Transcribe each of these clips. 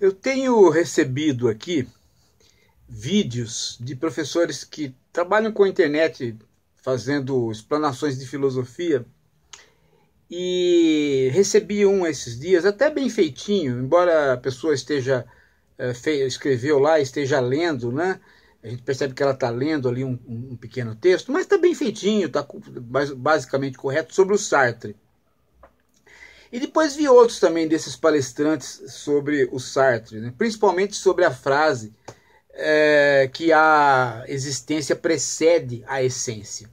Eu tenho recebido aqui vídeos de professores que trabalham com a internet fazendo explanações de filosofia e recebi um esses dias, até bem feitinho, embora a pessoa esteja eh, escreveu lá, esteja lendo, né? A gente percebe que ela está lendo ali um, um, pequeno texto, mas está bem feitinho, está basicamente correto sobre o Sartre. E depois vi outros também desses palestrantes sobre o Sartre, né? principalmente sobre a frase é, que a existência precede a essência.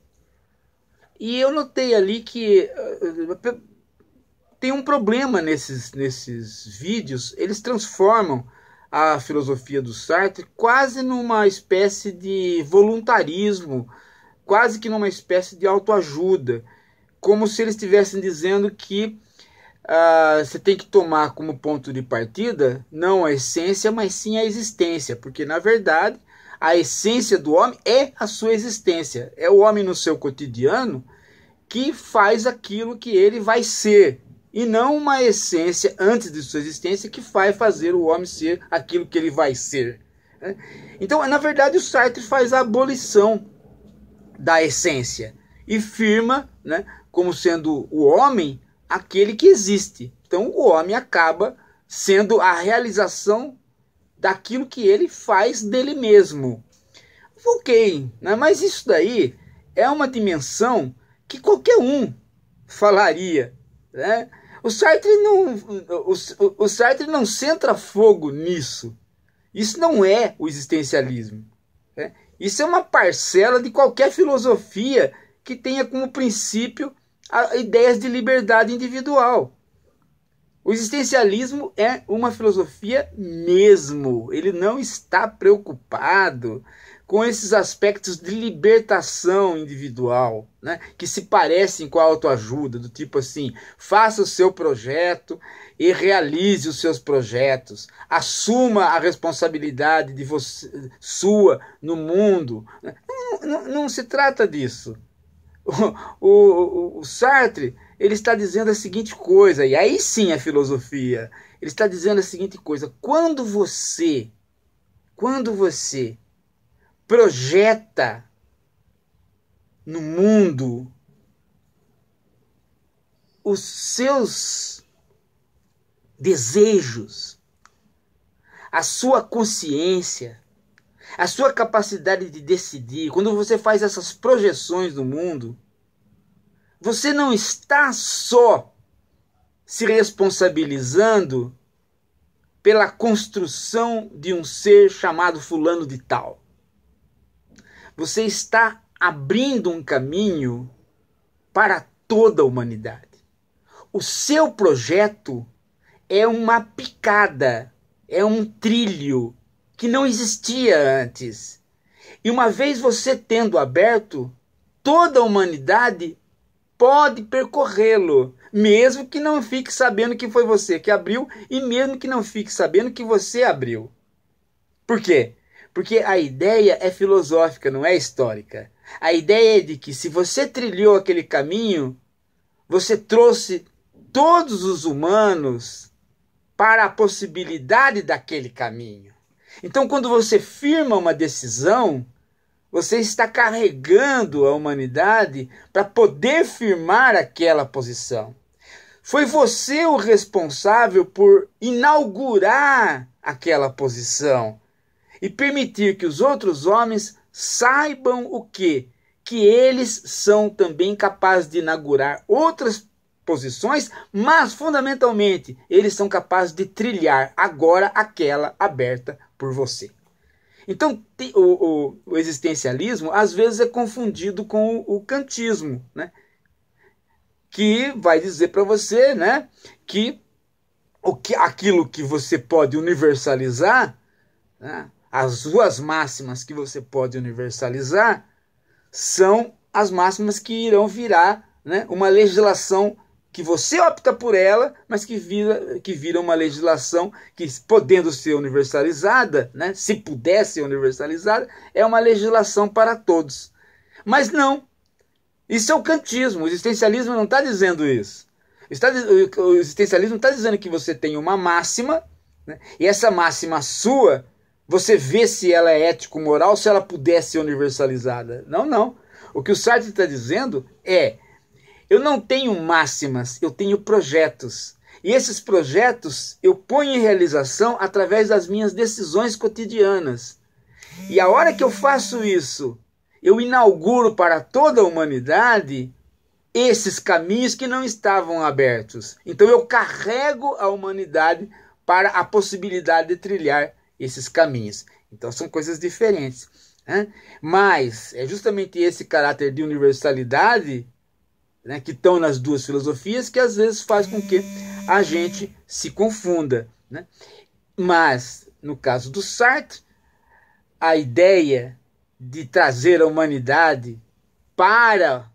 E eu notei ali que eh, eh, tem um problema nesses, nesses vídeos, eles transformam a filosofia do Sartre quase numa espécie de voluntarismo, quase que numa espécie de autoajuda, como se eles estivessem dizendo que ah, você tem que tomar como ponto de partida não a essência, mas sim a existência, porque na verdade a essência do homem é a sua existência, é o homem no seu cotidiano que faz aquilo que ele vai ser, e não uma essência antes de sua existência que vai fazer o homem ser aquilo que ele vai ser. Né? Então, na verdade, o Sartre faz a abolição da essência e firma né, como sendo o homem aquele que existe. Então o homem acaba sendo a realização daquilo que ele faz dele mesmo. Ok, né? mas isso daí é uma dimensão que qualquer um falaria. Né? O, Sartre não, o, o Sartre não centra fogo nisso. Isso não é o existencialismo. Né? Isso é uma parcela de qualquer filosofia que tenha como princípio ideias de liberdade individual. O existencialismo é uma filosofia mesmo. Ele não está preocupado com esses aspectos de libertação individual, né? que se parecem com a autoajuda, do tipo assim: faça o seu projeto e realize os seus projetos, assuma a responsabilidade de você, sua no mundo. Não, não, não se trata disso. O, o, o, Sartre ele está dizendo a seguinte coisa, e aí sim a é filosofia. Ele está dizendo a seguinte coisa: quando você, quando você projeta no mundo os seus desejos, a sua consciência, a sua capacidade de decidir, quando você faz essas projeções do mundo, você não está só se responsabilizando pela construção de um ser chamado Fulano de Tal. Você está abrindo um caminho para toda a humanidade. O seu projeto é uma picada, é um trilho que não existia antes. E uma vez você tendo aberto, toda a humanidade pode percorrê-lo, mesmo que não fique sabendo que foi você que abriu e mesmo que não fique sabendo que você abriu. Por quê? Porque a ideia é filosófica, não é histórica. A ideia é de que se você trilhou aquele caminho, você trouxe todos os humanos para a possibilidade daquele caminho. Então, quando você firma uma decisão, você está carregando a humanidade para poder firmar aquela posição. Foi você o responsável por inaugurar aquela posição e permitir que os outros homens saibam o que? Que eles são também capazes de inaugurar outras posições, mas fundamentalmente eles são capazes de trilhar agora aquela aberta por você. Então, o, o, o existencialismo às vezes é confundido com o, o kantismo, né? que vai dizer para você né, que, o que aquilo que você pode universalizar, né, as duas máximas que você pode universalizar, são as máximas que irão virar né, uma legislação que você opta por ela, mas que vira, que vira uma legislação que, podendo ser universalizada, né, se pudesse ser universalizada, é uma legislação para todos. Mas não. Isso é o kantismo. O existencialismo não está dizendo isso. Está, o existencialismo está dizendo que você tem uma máxima, né, e essa máxima sua, você vê se ela é ético-moral, se ela pudesse ser universalizada. Não, não. O que o Sartre está dizendo é eu não tenho máximas, eu tenho projetos. E esses projetos eu ponho em realização através das minhas decisões cotidianas. E a hora que eu faço isso, eu inauguro para toda a humanidade esses caminhos que não estavam abertos. Então eu carrego a humanidade para a possibilidade de trilhar esses caminhos. Então são coisas diferentes. Né? Mas é justamente esse caráter de universalidade né, que estão nas duas filosofias, que às vezes faz com que a gente se confunda. Né? Mas, no caso do Sartre, a ideia de trazer a humanidade para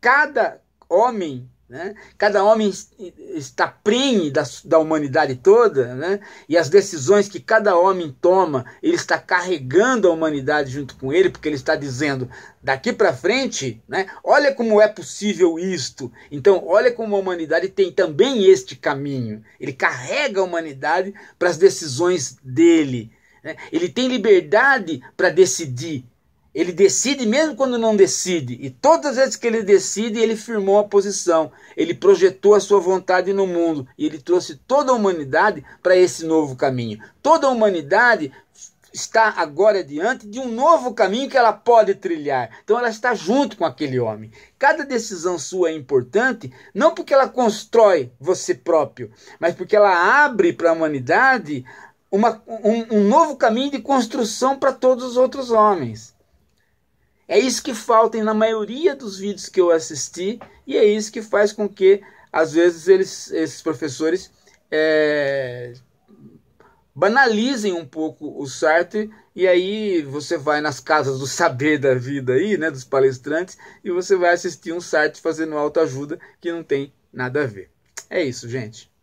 cada homem né? Cada homem está prenhe da, da humanidade toda, né? e as decisões que cada homem toma, ele está carregando a humanidade junto com ele, porque ele está dizendo: daqui para frente, né? olha como é possível isto. Então, olha como a humanidade tem também este caminho. Ele carrega a humanidade para as decisões dele. Né? Ele tem liberdade para decidir ele decide mesmo quando não decide. E todas as vezes que ele decide, ele firmou a posição. Ele projetou a sua vontade no mundo. E ele trouxe toda a humanidade para esse novo caminho. Toda a humanidade está agora diante de um novo caminho que ela pode trilhar. Então ela está junto com aquele homem. Cada decisão sua é importante, não porque ela constrói você próprio, mas porque ela abre para a humanidade uma, um, um novo caminho de construção para todos os outros homens. É isso que falta na maioria dos vídeos que eu assisti e é isso que faz com que, às vezes, eles, esses professores é, banalizem um pouco o Sartre e aí você vai nas casas do saber da vida aí, né, dos palestrantes, e você vai assistir um Sartre fazendo autoajuda que não tem nada a ver. É isso, gente.